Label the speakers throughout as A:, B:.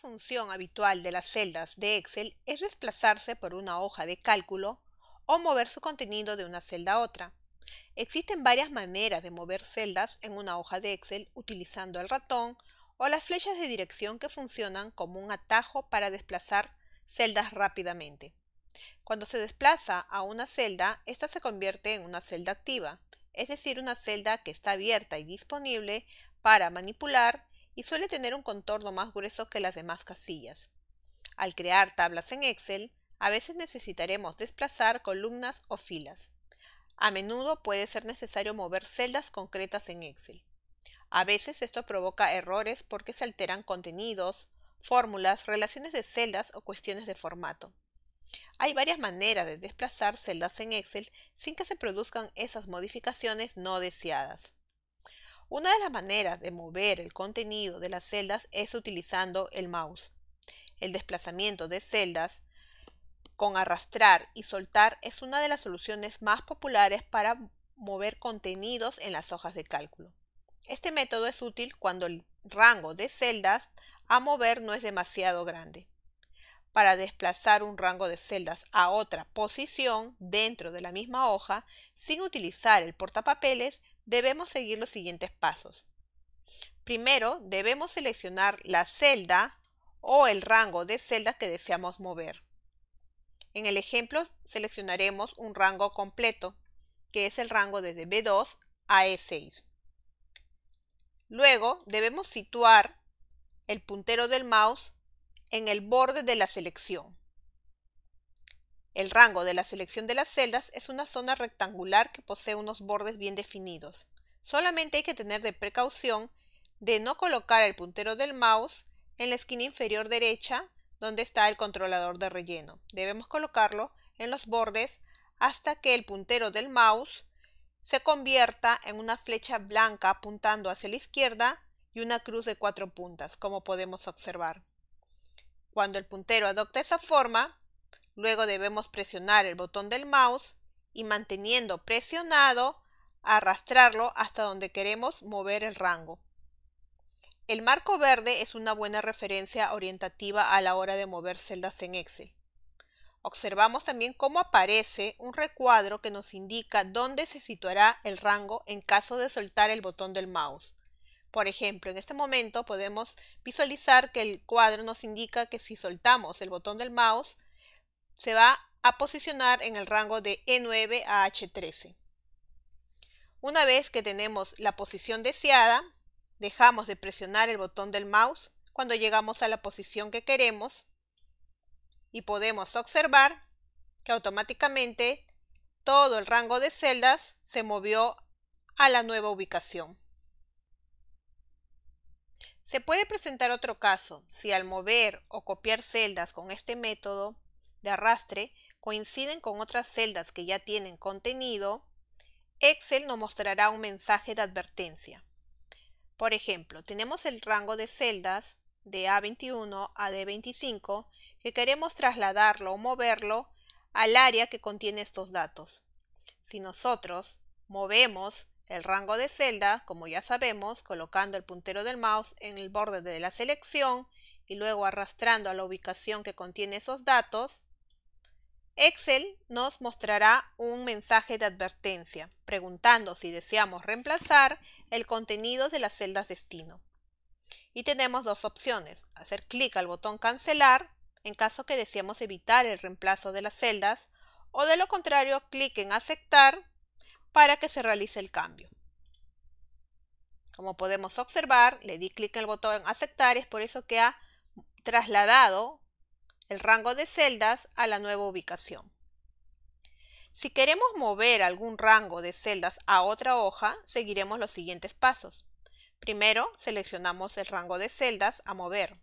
A: función habitual de las celdas de Excel es desplazarse por una hoja de cálculo o mover su contenido de una celda a otra. Existen varias maneras de mover celdas en una hoja de Excel utilizando el ratón o las flechas de dirección que funcionan como un atajo para desplazar celdas rápidamente. Cuando se desplaza a una celda, esta se convierte en una celda activa, es decir, una celda que está abierta y disponible para manipular, y suele tener un contorno más grueso que las demás casillas. Al crear tablas en Excel, a veces necesitaremos desplazar columnas o filas. A menudo puede ser necesario mover celdas concretas en Excel. A veces esto provoca errores porque se alteran contenidos, fórmulas, relaciones de celdas o cuestiones de formato. Hay varias maneras de desplazar celdas en Excel sin que se produzcan esas modificaciones no deseadas. Una de las maneras de mover el contenido de las celdas es utilizando el mouse. El desplazamiento de celdas con arrastrar y soltar es una de las soluciones más populares para mover contenidos en las hojas de cálculo. Este método es útil cuando el rango de celdas a mover no es demasiado grande. Para desplazar un rango de celdas a otra posición dentro de la misma hoja sin utilizar el portapapeles, debemos seguir los siguientes pasos. Primero, debemos seleccionar la celda o el rango de celdas que deseamos mover. En el ejemplo, seleccionaremos un rango completo, que es el rango desde B2 a E6. Luego, debemos situar el puntero del mouse en el borde de la selección. El rango de la selección de las celdas es una zona rectangular que posee unos bordes bien definidos. Solamente hay que tener de precaución de no colocar el puntero del mouse en la esquina inferior derecha donde está el controlador de relleno. Debemos colocarlo en los bordes hasta que el puntero del mouse se convierta en una flecha blanca apuntando hacia la izquierda y una cruz de cuatro puntas, como podemos observar. Cuando el puntero adopta esa forma, Luego debemos presionar el botón del mouse y manteniendo presionado arrastrarlo hasta donde queremos mover el rango. El marco verde es una buena referencia orientativa a la hora de mover celdas en Excel. Observamos también cómo aparece un recuadro que nos indica dónde se situará el rango en caso de soltar el botón del mouse. Por ejemplo, en este momento podemos visualizar que el cuadro nos indica que si soltamos el botón del mouse, se va a posicionar en el rango de E9 a H13. Una vez que tenemos la posición deseada, dejamos de presionar el botón del mouse cuando llegamos a la posición que queremos y podemos observar que automáticamente todo el rango de celdas se movió a la nueva ubicación. Se puede presentar otro caso si al mover o copiar celdas con este método de arrastre coinciden con otras celdas que ya tienen contenido, Excel nos mostrará un mensaje de advertencia. Por ejemplo, tenemos el rango de celdas de A21 a D25 que queremos trasladarlo o moverlo al área que contiene estos datos. Si nosotros movemos el rango de celda, como ya sabemos, colocando el puntero del mouse en el borde de la selección y luego arrastrando a la ubicación que contiene esos datos, Excel nos mostrará un mensaje de advertencia, preguntando si deseamos reemplazar el contenido de las celdas destino. Y tenemos dos opciones, hacer clic al botón cancelar en caso que deseamos evitar el reemplazo de las celdas o de lo contrario clic en aceptar para que se realice el cambio. Como podemos observar, le di clic al botón aceptar es por eso que ha trasladado el rango de celdas a la nueva ubicación. Si queremos mover algún rango de celdas a otra hoja, seguiremos los siguientes pasos. Primero, seleccionamos el rango de celdas a mover.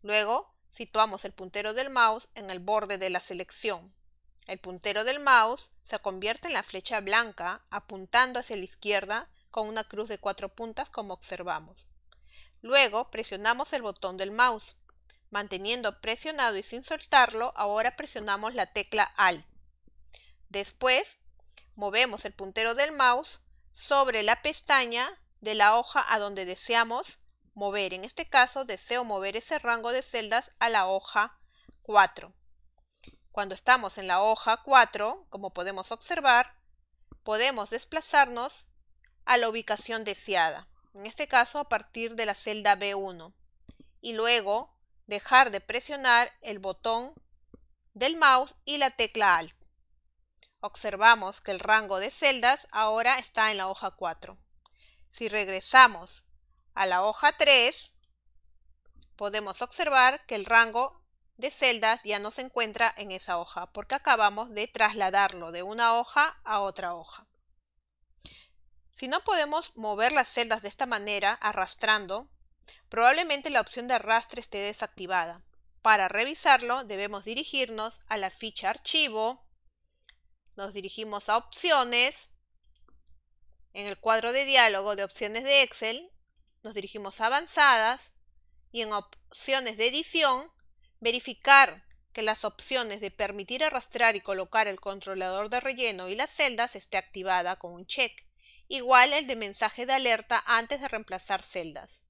A: Luego, situamos el puntero del mouse en el borde de la selección. El puntero del mouse se convierte en la flecha blanca apuntando hacia la izquierda con una cruz de cuatro puntas como observamos. Luego presionamos el botón del mouse. Manteniendo presionado y sin soltarlo, ahora presionamos la tecla Alt. Después, movemos el puntero del mouse sobre la pestaña de la hoja a donde deseamos mover. En este caso, deseo mover ese rango de celdas a la hoja 4. Cuando estamos en la hoja 4, como podemos observar, podemos desplazarnos a la ubicación deseada. En este caso, a partir de la celda B1. Y luego dejar de presionar el botón del mouse y la tecla Alt. Observamos que el rango de celdas ahora está en la hoja 4. Si regresamos a la hoja 3, podemos observar que el rango de celdas ya no se encuentra en esa hoja porque acabamos de trasladarlo de una hoja a otra hoja. Si no podemos mover las celdas de esta manera arrastrando, Probablemente la opción de arrastre esté desactivada. Para revisarlo debemos dirigirnos a la ficha archivo, nos dirigimos a opciones, en el cuadro de diálogo de opciones de Excel nos dirigimos a avanzadas y en opciones de edición verificar que las opciones de permitir arrastrar y colocar el controlador de relleno y las celdas esté activada con un check, igual el de mensaje de alerta antes de reemplazar celdas.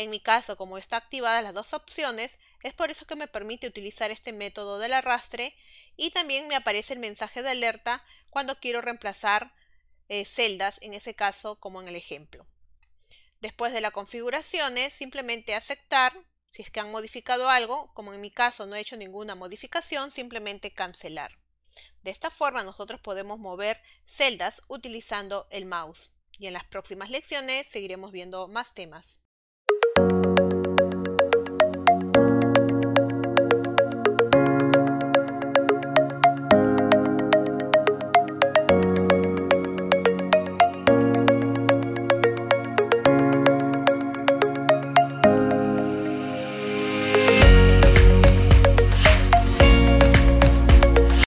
A: En mi caso, como está activadas las dos opciones, es por eso que me permite utilizar este método del arrastre y también me aparece el mensaje de alerta cuando quiero reemplazar eh, celdas, en ese caso como en el ejemplo. Después de las configuraciones, simplemente aceptar. Si es que han modificado algo, como en mi caso no he hecho ninguna modificación, simplemente cancelar. De esta forma nosotros podemos mover celdas utilizando el mouse. Y en las próximas lecciones seguiremos viendo más temas.